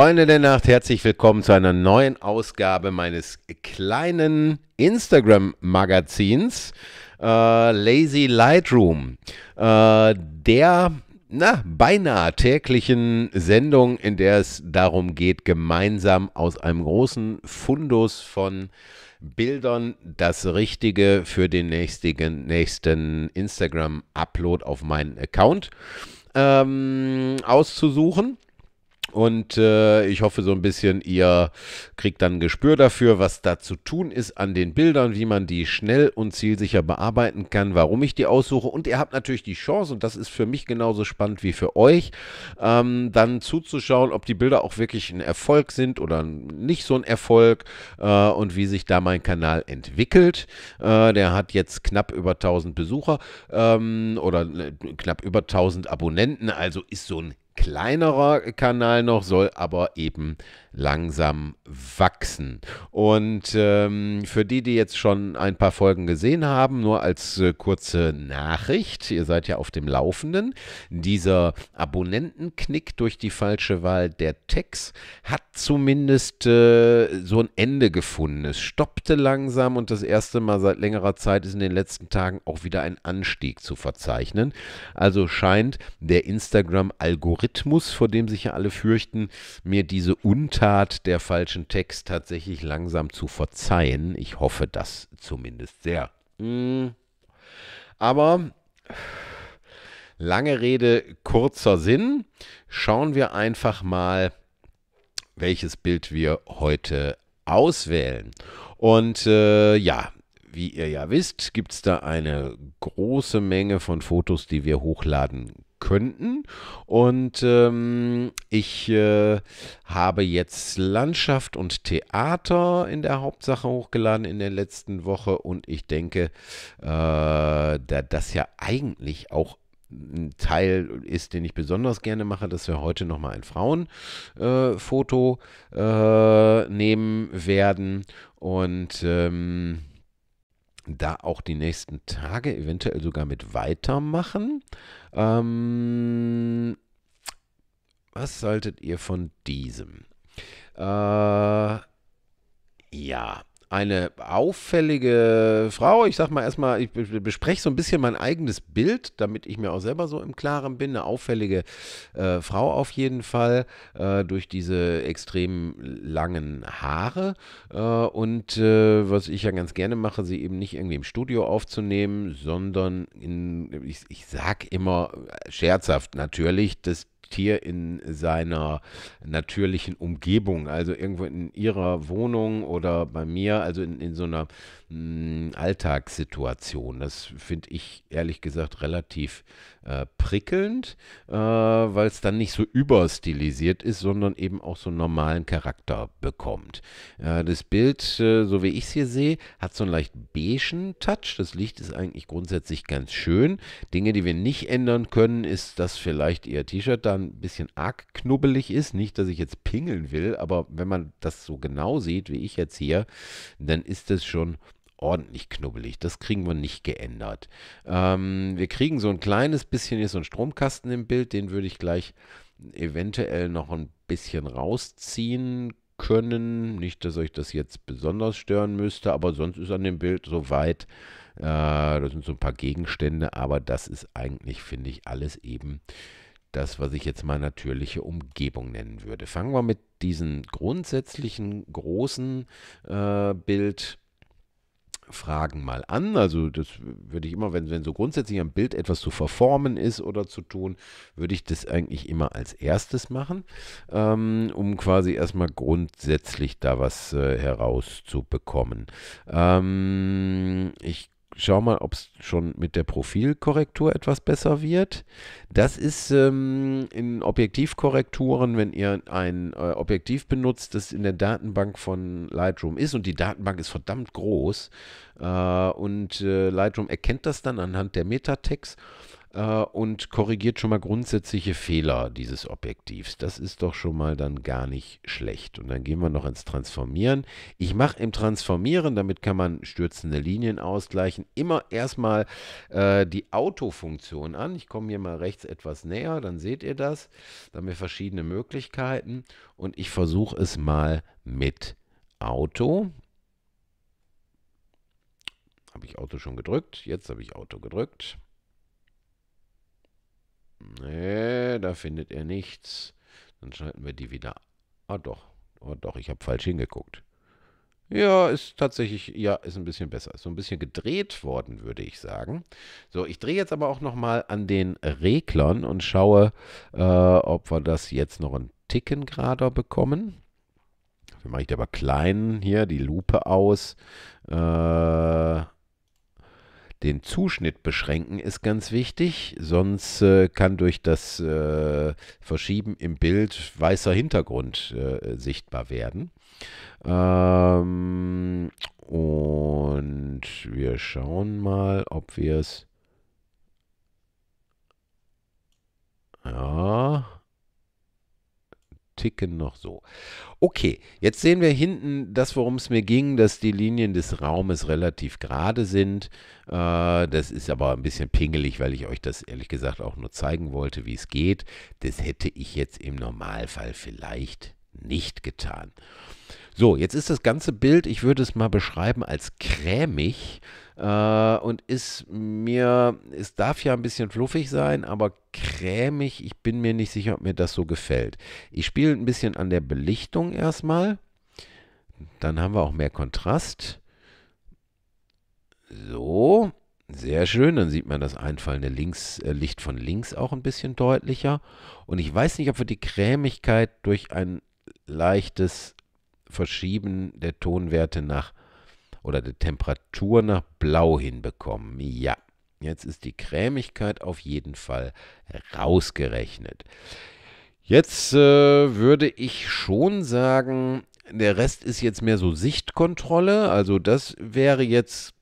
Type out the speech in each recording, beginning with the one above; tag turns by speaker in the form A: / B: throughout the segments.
A: Freunde der Nacht, herzlich willkommen zu einer neuen Ausgabe meines kleinen Instagram-Magazins äh, Lazy Lightroom. Äh, der na, beinahe täglichen Sendung, in der es darum geht, gemeinsam aus einem großen Fundus von Bildern das Richtige für den nächstigen, nächsten Instagram-Upload auf meinen Account ähm, auszusuchen. Und äh, ich hoffe so ein bisschen, ihr kriegt dann ein Gespür dafür, was da zu tun ist an den Bildern, wie man die schnell und zielsicher bearbeiten kann, warum ich die aussuche. Und ihr habt natürlich die Chance, und das ist für mich genauso spannend wie für euch, ähm, dann zuzuschauen, ob die Bilder auch wirklich ein Erfolg sind oder nicht so ein Erfolg äh, und wie sich da mein Kanal entwickelt. Äh, der hat jetzt knapp über 1000 Besucher ähm, oder äh, knapp über 1000 Abonnenten, also ist so ein kleinerer Kanal noch, soll aber eben langsam wachsen. Und ähm, für die, die jetzt schon ein paar Folgen gesehen haben, nur als äh, kurze Nachricht, ihr seid ja auf dem Laufenden, dieser Abonnentenknick durch die falsche Wahl der Tags hat zumindest äh, so ein Ende gefunden. Es stoppte langsam und das erste Mal seit längerer Zeit ist in den letzten Tagen auch wieder ein Anstieg zu verzeichnen. Also scheint der Instagram-Algorithmus Rhythmus, vor dem sich ja alle fürchten, mir diese Untat der falschen Text tatsächlich langsam zu verzeihen. Ich hoffe das zumindest sehr. Hm. Aber lange Rede, kurzer Sinn. Schauen wir einfach mal, welches Bild wir heute auswählen. Und äh, ja, wie ihr ja wisst, gibt es da eine große Menge von Fotos, die wir hochladen könnten. Und ähm, ich äh, habe jetzt Landschaft und Theater in der Hauptsache hochgeladen in der letzten Woche. Und ich denke, äh, da das ja eigentlich auch ein Teil ist, den ich besonders gerne mache, dass wir heute nochmal ein Frauenfoto äh, nehmen werden. Und ähm, da auch die nächsten Tage eventuell sogar mit weitermachen. Ähm, was haltet ihr von diesem? Äh, ja, eine auffällige Frau. Ich sag mal erstmal, ich bespreche so ein bisschen mein eigenes Bild, damit ich mir auch selber so im Klaren bin. Eine auffällige äh, Frau auf jeden Fall äh, durch diese extrem langen Haare. Äh, und äh, was ich ja ganz gerne mache, sie eben nicht irgendwie im Studio aufzunehmen, sondern in, ich, ich sag immer äh, scherzhaft natürlich, dass nicht hier in seiner natürlichen Umgebung, also irgendwo in ihrer Wohnung oder bei mir, also in, in so einer mh, hm, Alltagssituation. Das finde ich ehrlich gesagt relativ äh, prickelnd, äh, weil es dann nicht so überstilisiert ist, sondern eben auch so einen normalen Charakter bekommt. Äh, das Bild, äh, so wie ich es hier sehe, hat so einen leicht beigen Touch. Das Licht ist eigentlich grundsätzlich ganz schön. Dinge, die wir nicht ändern können, ist, dass vielleicht Ihr T-Shirt dann ein bisschen arg knubbelig ist. Nicht, dass ich jetzt pingeln will, aber wenn man das so genau sieht, wie ich jetzt hier, dann ist das schon ordentlich knubbelig. Das kriegen wir nicht geändert. Ähm, wir kriegen so ein kleines bisschen hier so einen Stromkasten im Bild. Den würde ich gleich eventuell noch ein bisschen rausziehen können. Nicht, dass euch das jetzt besonders stören müsste, aber sonst ist an dem Bild soweit. Äh, da sind so ein paar Gegenstände, aber das ist eigentlich, finde ich, alles eben das, was ich jetzt mal natürliche Umgebung nennen würde. Fangen wir mit diesem grundsätzlichen großen äh, Bild Fragen mal an. Also das würde ich immer, wenn, wenn so grundsätzlich am Bild etwas zu verformen ist oder zu tun, würde ich das eigentlich immer als erstes machen, ähm, um quasi erstmal grundsätzlich da was äh, herauszubekommen. Ähm, ich schau mal, ob es schon mit der Profilkorrektur etwas besser wird. Das ist ähm, in Objektivkorrekturen, wenn ihr ein äh, Objektiv benutzt, das in der Datenbank von Lightroom ist und die Datenbank ist verdammt groß äh, und äh, Lightroom erkennt das dann anhand der Metatext äh, und korrigiert schon mal grundsätzliche Fehler dieses Objektivs. Das ist doch schon mal dann gar nicht schlecht. Und dann gehen wir noch ins Transformieren. Ich mache im Transformieren, damit kann man stürzende Linien ausgleichen, immer erstmal äh, die Autofunktion an. Ich komme hier mal rechts etwas näher, dann seht ihr das. Da haben wir verschiedene Möglichkeiten und ich versuche es mal mit Auto. Habe ich Auto schon gedrückt? Jetzt habe ich Auto gedrückt. Nee, da findet er nichts. Dann schalten wir die wieder. Ah doch, oh doch, ich habe falsch hingeguckt. Ja, ist tatsächlich, ja, ist ein bisschen besser. Ist so ein bisschen gedreht worden, würde ich sagen. So, ich drehe jetzt aber auch nochmal an den Reglern und schaue, äh, ob wir das jetzt noch einen Ticken gerader bekommen. Dann mache ich aber klein hier die Lupe aus. Äh, den Zuschnitt beschränken ist ganz wichtig, sonst äh, kann durch das äh, Verschieben im Bild weißer Hintergrund äh, sichtbar werden. Ähm, und wir schauen mal, ob wir es... Ja, ticken noch so. Okay, jetzt sehen wir hinten das, worum es mir ging, dass die Linien des Raumes relativ gerade sind. Äh, das ist aber ein bisschen pingelig, weil ich euch das ehrlich gesagt auch nur zeigen wollte, wie es geht. Das hätte ich jetzt im Normalfall vielleicht nicht getan. So, jetzt ist das ganze Bild, ich würde es mal beschreiben als cremig äh, und ist mir, es darf ja ein bisschen fluffig sein, aber cremig, ich bin mir nicht sicher, ob mir das so gefällt. Ich spiele ein bisschen an der Belichtung erstmal, dann haben wir auch mehr Kontrast. So, sehr schön, dann sieht man das einfallende links, äh, Licht von links auch ein bisschen deutlicher. Und ich weiß nicht, ob wir die Cremigkeit durch ein leichtes Verschieben der Tonwerte nach oder der Temperatur nach blau hinbekommen. Ja, jetzt ist die Cremigkeit auf jeden Fall rausgerechnet. Jetzt äh, würde ich schon sagen, der Rest ist jetzt mehr so Sichtkontrolle. Also das wäre jetzt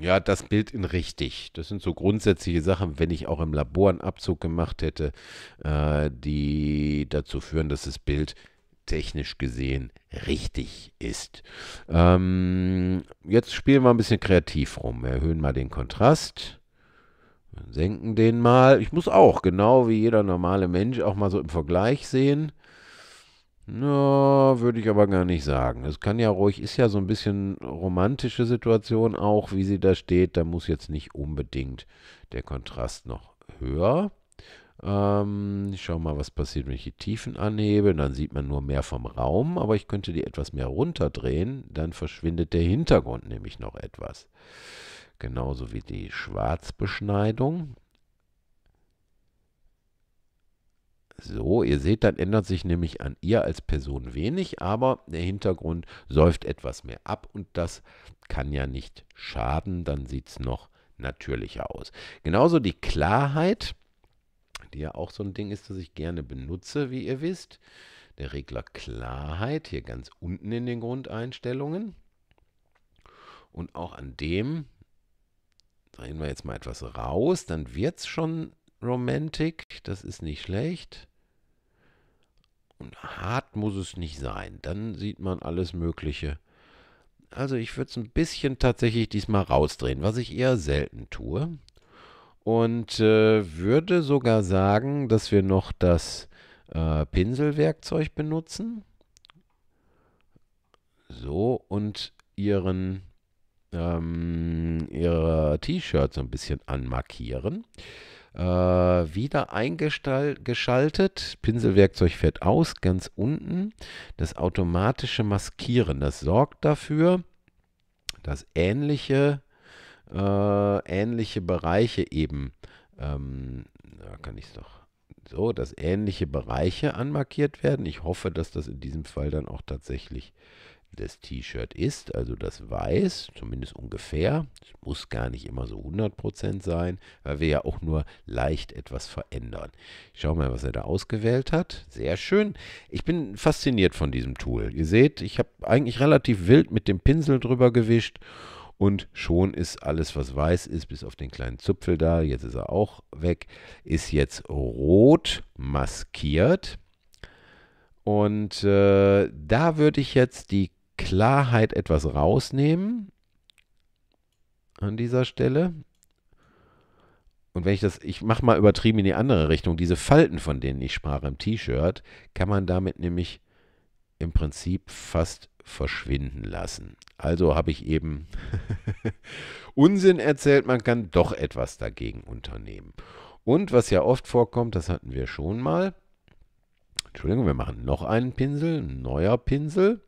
A: ja, das Bild in richtig. Das sind so grundsätzliche Sachen, wenn ich auch im Labor einen Abzug gemacht hätte, äh, die dazu führen, dass das Bild technisch gesehen richtig ist. Ähm, jetzt spielen wir ein bisschen kreativ rum. Wir erhöhen mal den Kontrast. Senken den mal. Ich muss auch, genau wie jeder normale Mensch, auch mal so im Vergleich sehen. Na, würde ich aber gar nicht sagen. Es kann ja ruhig, ist ja so ein bisschen romantische Situation auch, wie sie da steht. Da muss jetzt nicht unbedingt der Kontrast noch höher. Ähm, ich schaue mal, was passiert, wenn ich die Tiefen anhebe. Dann sieht man nur mehr vom Raum, aber ich könnte die etwas mehr runterdrehen. Dann verschwindet der Hintergrund nämlich noch etwas. Genauso wie die Schwarzbeschneidung. So, ihr seht, dann ändert sich nämlich an ihr als Person wenig, aber der Hintergrund säuft etwas mehr ab und das kann ja nicht schaden, dann sieht es noch natürlicher aus. Genauso die Klarheit, die ja auch so ein Ding ist, das ich gerne benutze, wie ihr wisst. Der Regler Klarheit hier ganz unten in den Grundeinstellungen. Und auch an dem drehen wir jetzt mal etwas raus, dann wird es schon Romantic, das ist nicht schlecht. Und hart muss es nicht sein. Dann sieht man alles Mögliche. Also ich würde es ein bisschen tatsächlich diesmal rausdrehen, was ich eher selten tue. Und äh, würde sogar sagen, dass wir noch das äh, Pinselwerkzeug benutzen. So, und ihren ähm, ihre t shirt so ein bisschen anmarkieren äh, wieder eingeschaltet. Pinselwerkzeug fährt aus, ganz unten. Das automatische Maskieren, das sorgt dafür, dass ähnliche, äh, ähnliche Bereiche eben, ähm, da kann ich es doch so, dass ähnliche Bereiche anmarkiert werden. Ich hoffe, dass das in diesem Fall dann auch tatsächlich äh, das T-Shirt ist, also das Weiß, zumindest ungefähr. Es muss gar nicht immer so 100% sein, weil wir ja auch nur leicht etwas verändern. Ich schaue mal, was er da ausgewählt hat. Sehr schön. Ich bin fasziniert von diesem Tool. Ihr seht, ich habe eigentlich relativ wild mit dem Pinsel drüber gewischt und schon ist alles, was weiß ist, bis auf den kleinen Zupfel da, jetzt ist er auch weg, ist jetzt rot maskiert. Und äh, da würde ich jetzt die Klarheit etwas rausnehmen an dieser Stelle. Und wenn ich das, ich mache mal übertrieben in die andere Richtung, diese Falten, von denen ich sprach im T-Shirt, kann man damit nämlich im Prinzip fast verschwinden lassen. Also habe ich eben Unsinn erzählt, man kann doch etwas dagegen unternehmen. Und was ja oft vorkommt, das hatten wir schon mal. Entschuldigung, wir machen noch einen Pinsel, ein neuer Pinsel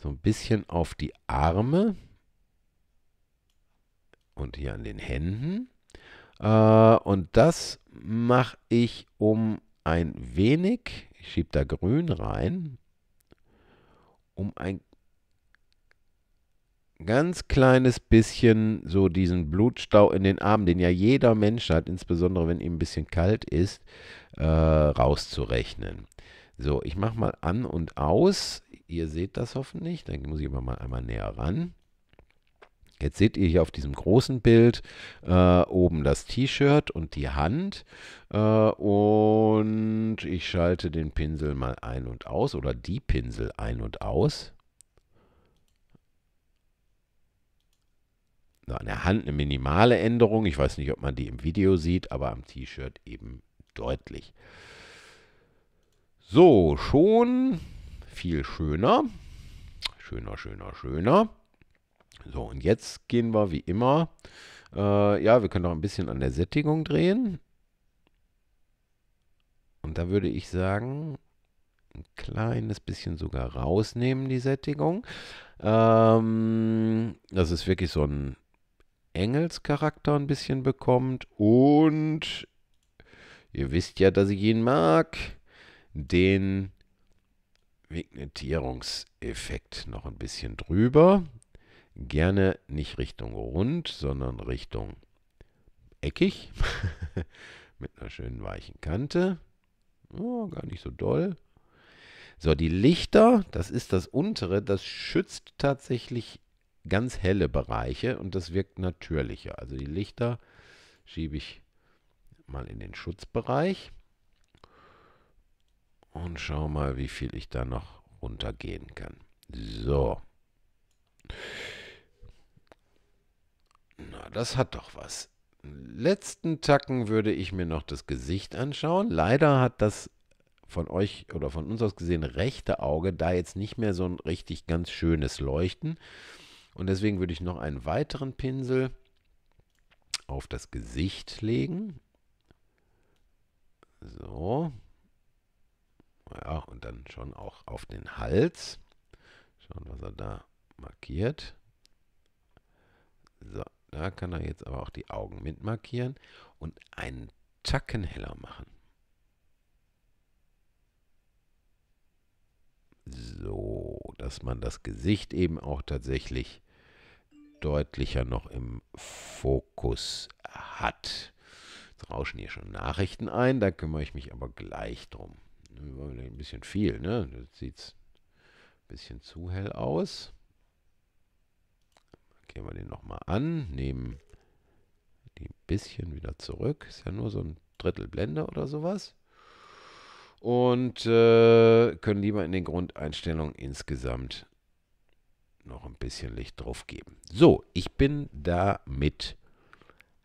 A: so ein bisschen auf die Arme und hier an den Händen. Äh, und das mache ich um ein wenig, ich schiebe da grün rein, um ein ganz kleines bisschen so diesen Blutstau in den Armen, den ja jeder Mensch hat, insbesondere wenn ihm ein bisschen kalt ist, äh, rauszurechnen. So, ich mache mal an und aus. Ihr seht das hoffentlich. Dann muss ich aber mal einmal näher ran. Jetzt seht ihr hier auf diesem großen Bild äh, oben das T-Shirt und die Hand. Äh, und ich schalte den Pinsel mal ein und aus oder die Pinsel ein und aus. Na, an der Hand eine minimale Änderung. Ich weiß nicht, ob man die im Video sieht, aber am T-Shirt eben deutlich. So, schon viel schöner. Schöner, schöner, schöner. So, und jetzt gehen wir wie immer. Äh, ja, wir können noch ein bisschen an der Sättigung drehen. Und da würde ich sagen, ein kleines bisschen sogar rausnehmen, die Sättigung. Ähm, dass es wirklich so ein Engelscharakter ein bisschen bekommt. Und ihr wisst ja, dass ich ihn mag. Den Vignettierungseffekt noch ein bisschen drüber. Gerne nicht Richtung rund, sondern Richtung eckig. Mit einer schönen weichen Kante. Oh, gar nicht so doll. So, die Lichter, das ist das untere, das schützt tatsächlich ganz helle Bereiche und das wirkt natürlicher. Also die Lichter schiebe ich mal in den Schutzbereich und schau mal, wie viel ich da noch runtergehen kann. So. Na, das hat doch was. Letzten Tacken würde ich mir noch das Gesicht anschauen. Leider hat das von euch oder von uns aus gesehen rechte Auge da jetzt nicht mehr so ein richtig ganz schönes Leuchten. Und deswegen würde ich noch einen weiteren Pinsel auf das Gesicht legen. So, ja, und dann schon auch auf den Hals. Schauen, was er da markiert. So, da kann er jetzt aber auch die Augen mit markieren und einen Tacken heller machen. So, dass man das Gesicht eben auch tatsächlich deutlicher noch im Fokus hat. Jetzt rauschen hier schon Nachrichten ein, da kümmere ich mich aber gleich drum. Ne, ein bisschen viel, ne? Das sieht ein bisschen zu hell aus. Gehen wir den nochmal an, nehmen die ein bisschen wieder zurück. Ist ja nur so ein Drittel Blende oder sowas. Und äh, können lieber in den Grundeinstellungen insgesamt noch ein bisschen Licht drauf geben. So, ich bin damit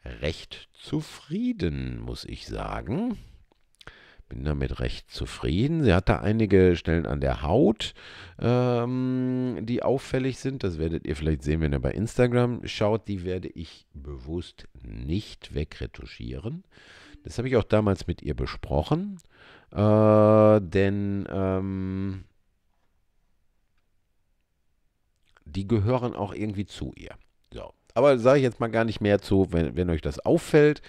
A: recht zufrieden, muss ich sagen bin damit recht zufrieden. Sie hat da einige Stellen an der Haut, ähm, die auffällig sind. Das werdet ihr vielleicht sehen, wenn ihr bei Instagram schaut. Die werde ich bewusst nicht wegretuschieren. Das habe ich auch damals mit ihr besprochen. Äh, denn ähm, die gehören auch irgendwie zu ihr. So. Aber sage ich jetzt mal gar nicht mehr zu. Wenn, wenn euch das auffällt,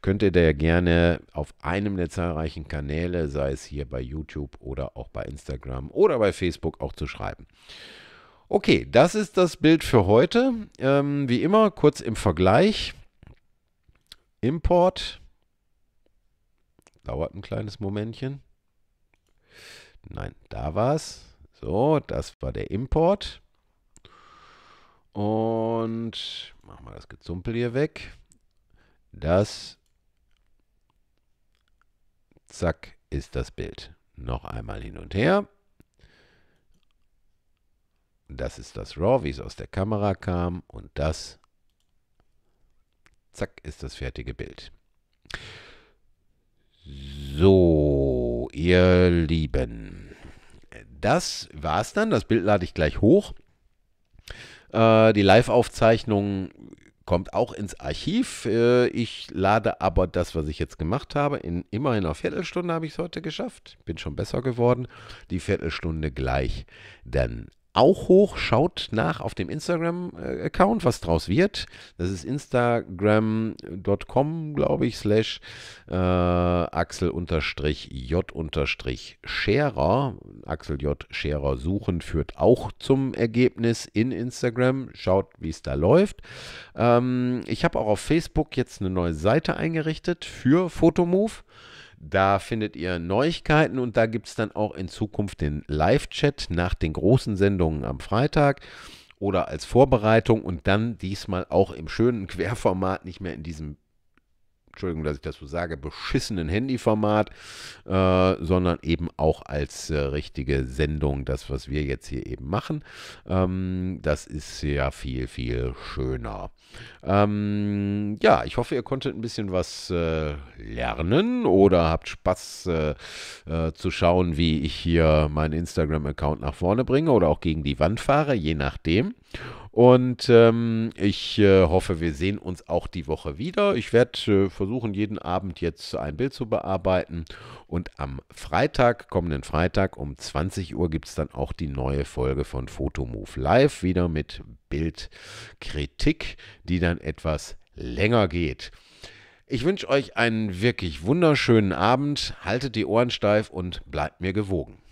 A: könnt ihr da ja gerne auf einem der zahlreichen Kanäle, sei es hier bei YouTube oder auch bei Instagram oder bei Facebook, auch zu schreiben. Okay, das ist das Bild für heute. Ähm, wie immer, kurz im Vergleich. Import. Dauert ein kleines Momentchen. Nein, da war es. So, das war der Import. Und machen wir das Gezumpel hier weg. Das. Zack, ist das Bild. Noch einmal hin und her. Das ist das RAW, wie es aus der Kamera kam. Und das. Zack, ist das fertige Bild. So, ihr Lieben. Das war's dann. Das Bild lade ich gleich hoch. Äh, die Live-Aufzeichnung kommt auch ins Archiv. Äh, ich lade aber das, was ich jetzt gemacht habe, in immerhin einer Viertelstunde habe ich es heute geschafft. Bin schon besser geworden. Die Viertelstunde gleich dann auch hoch. Schaut nach auf dem Instagram-Account, was draus wird. Das ist instagram.com, glaube ich, slash äh, axel j scherer. Axel J. Scherer suchen führt auch zum Ergebnis in Instagram. Schaut, wie es da läuft. Ähm, ich habe auch auf Facebook jetzt eine neue Seite eingerichtet für Fotomove. Da findet ihr Neuigkeiten und da gibt es dann auch in Zukunft den Live-Chat nach den großen Sendungen am Freitag oder als Vorbereitung und dann diesmal auch im schönen Querformat, nicht mehr in diesem Entschuldigung, dass ich das so sage, beschissenen Handyformat, äh, sondern eben auch als äh, richtige Sendung, das, was wir jetzt hier eben machen. Ähm, das ist ja viel, viel schöner. Ähm, ja, ich hoffe, ihr konntet ein bisschen was äh, lernen oder habt Spaß äh, äh, zu schauen, wie ich hier meinen Instagram-Account nach vorne bringe oder auch gegen die Wand fahre, je nachdem. Und ähm, ich äh, hoffe, wir sehen uns auch die Woche wieder. Ich werde äh, versuchen, jeden Abend jetzt ein Bild zu bearbeiten. Und am Freitag, kommenden Freitag um 20 Uhr, gibt es dann auch die neue Folge von Photomove Live. Wieder mit Bildkritik, die dann etwas länger geht. Ich wünsche euch einen wirklich wunderschönen Abend. Haltet die Ohren steif und bleibt mir gewogen.